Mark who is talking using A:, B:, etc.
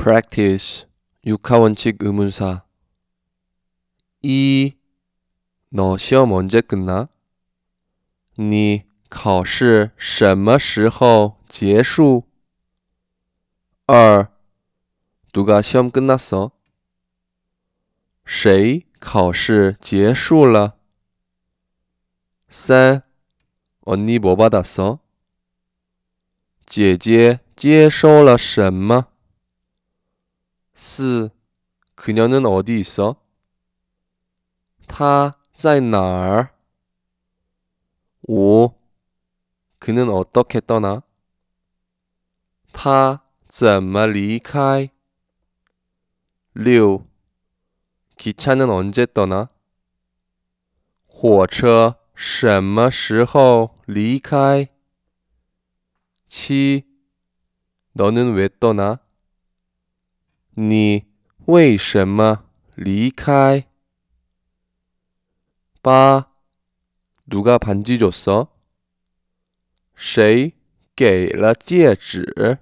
A: practice 6하원칙 의문사 이너 시험 언제 끝나? 你考试什么时候结束? 2. 누가 시험 끝났어? 谁考试结束了? 3. 언니 뭐 받았어? 姐姐接收了什么?스 그녀는 어디 있어? 타在哪儿? 5. 그는 어떻게 떠나? 타怎么 离开六 6. 기차는 언제 떠나? 火车什么时候离开七 7. 너는 왜 떠나? 你为什么离开？八，누가반지줬 어？ 谁给了戒指？